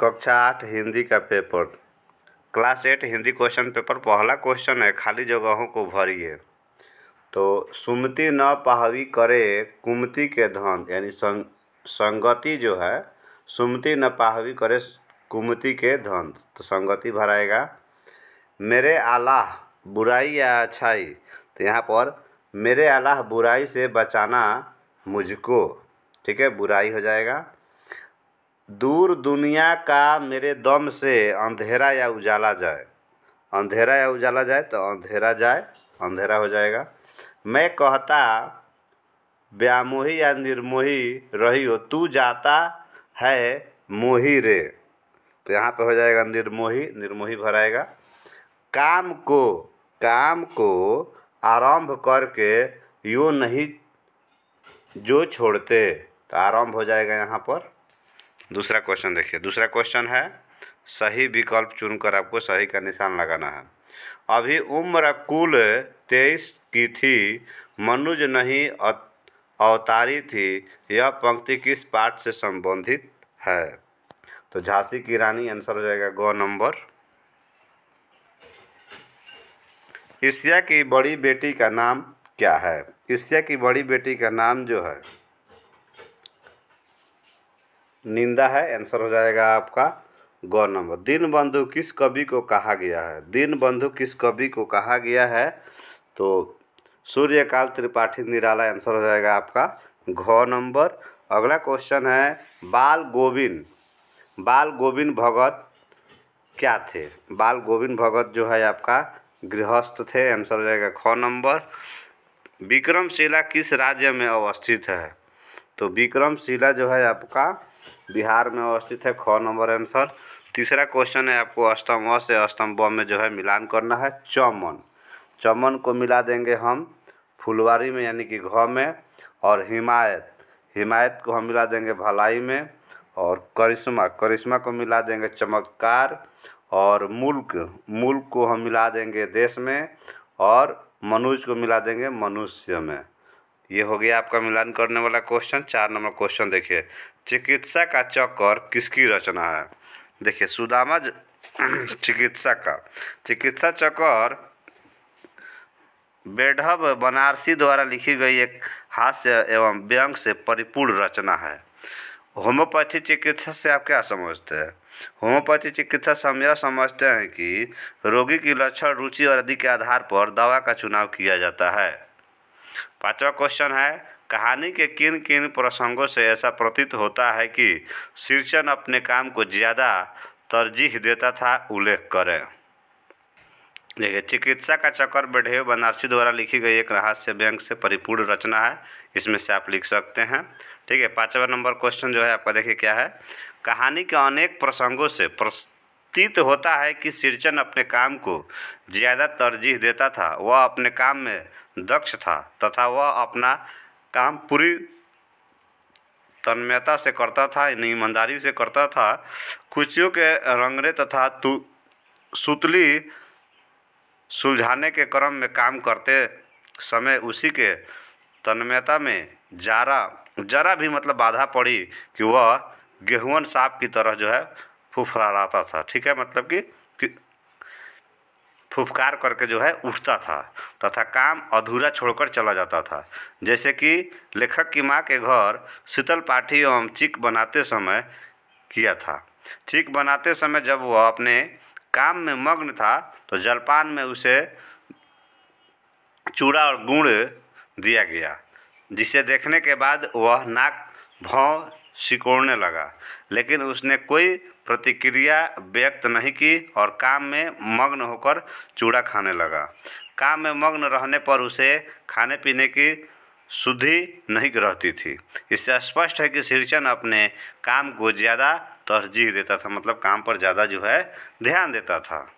कक्षा आठ हिंदी का paper class eight Hindi question paper पहला क्वेश्चन है खाली जगहों को भरिए तो सुमति न पाहवी करे कुमति के धन यानी संग संगति जो है सुमति न पाहवी करे कुमति के धन तो संगति भराएगा मेरे आलाह बुराई या अच्छाई तो यहाँ पर मेरे आलाह बुराई से बचाना मुझको ठीक है बुराई हो जाएगा दूर दुनिया का मेरे दम से अंधेरा या उजाला जाए अंधेरा या उजाला जाए तो अंधेरा जाए अंधेरा हो जाएगा मैं कहता व्यामोही या निर्मोही रही हो तू जाता है मोही रे तो यहाँ पे हो जाएगा निर्मोही निर्मोही भराएगा काम को काम को आरंभ करके यो नहीं जो छोड़ते तो आरंभ हो जाएगा यहाँ पर दूसरा क्वेश्चन देखिए दूसरा क्वेश्चन है सही विकल्प चुनकर आपको सही का निशान लगाना है अभी उम्र कुल तेईस की थी मनुज नहीं अवतारी थी यह पंक्ति किस पाठ से संबंधित है तो झांसी की रानी आंसर हो जाएगा गौ नंबर एशिया की बड़ी बेटी का नाम क्या है एशिया की बड़ी बेटी का नाम जो है निंदा है आंसर हो जाएगा आपका गौ नंबर दीन बंधु किस कवि को कहा गया है दीन बंधु किस कवि को कहा गया है तो सूर्यकाल त्रिपाठी निराला आंसर हो जाएगा आपका घ नंबर अगला क्वेश्चन है बाल गोविंद बाल गोविंद भगत क्या थे बाल गोविंद भगत जो है आपका गृहस्थ थे आंसर हो जाएगा ख नंबर विक्रमशिला किस राज्य में अवस्थित है तो विक्रमशिला जो है आपका बिहार में अवस्थित है ख नंबर आंसर तीसरा क्वेश्चन है आपको अष्टम अ से अष्टम ब में जो है मिलान करना है चमन चमन को मिला देंगे हम फुलवारी में यानी कि घ में और हिमायत हिमायत को हम मिला देंगे भलाई में और करिश्मा करिश्मा को मिला देंगे चमत्कार और मुल्क मुल्क को हम मिला देंगे देश में और मनुज को मिला देंगे मनुष्य में ये हो गया आपका मिलान करने वाला क्वेश्चन चार नंबर क्वेश्चन देखिए चिकित्सा का चक्कर किसकी रचना है देखिए सुदामा चिकित्सा का चिकित्सा चक्कर बेढब बनारसी द्वारा लिखी गई एक हास्य एवं व्यंग से परिपूर्ण रचना है होम्योपैथी चिकित्सा से आप क्या समझते हैं होम्योपैथी चिकित्सा से हम यह समझते हैं कि रोगी की लक्षण रुचि और आदि के आधार पर दवा का चुनाव किया जाता है पांचवा क्वेश्चन है कहानी के किन किन प्रसंगों से ऐसा प्रतीत होता है कि शीर्षन अपने काम को ज़्यादा तरजीह देता था उल्लेख करें देखिए चिकित्सा का चक्कर बढ़े बनारसी द्वारा लिखी गई एक रहस्य व्यंग से परिपूर्ण रचना है इसमें से आप लिख सकते हैं ठीक है पाँचवा नंबर क्वेश्चन जो है आपका देखिए क्या है कहानी के अनेक प्रसंगों से प्रतीत होता है कि सिर्जन अपने काम को ज़्यादा तरजीह देता था वह अपने काम में दक्ष था तथा वह अपना काम पूरी तन्मयता से करता था ईमानदारी से करता था कुचियों के रंगरे तथा तु सुतली सुलझाने के क्रम में काम करते समय उसी के तन्मयता में जारा जरा भी मतलब बाधा पड़ी कि वह गेहूं सांप की तरह जो है रहता था ठीक है मतलब कि, कि फुफकार करके जो है उठता था तथा काम अधूरा छोड़कर चला जाता था जैसे कि लेखक की माँ के घर शीतल पाठी एवं चिक बनाते समय किया था चिक बनाते समय जब वह अपने काम में मग्न था तो जलपान में उसे चूड़ा और गुड़ दिया गया जिसे देखने के बाद वह नाक भौ सिकोड़ने लगा लेकिन उसने कोई प्रतिक्रिया व्यक्त नहीं की और काम में मग्न होकर चूड़ा खाने लगा काम में मग्न रहने पर उसे खाने पीने की शुद्धि नहीं रहती थी इससे स्पष्ट है कि श्रीचंद अपने काम को ज़्यादा तरजीह देता था मतलब काम पर ज़्यादा जो है ध्यान देता था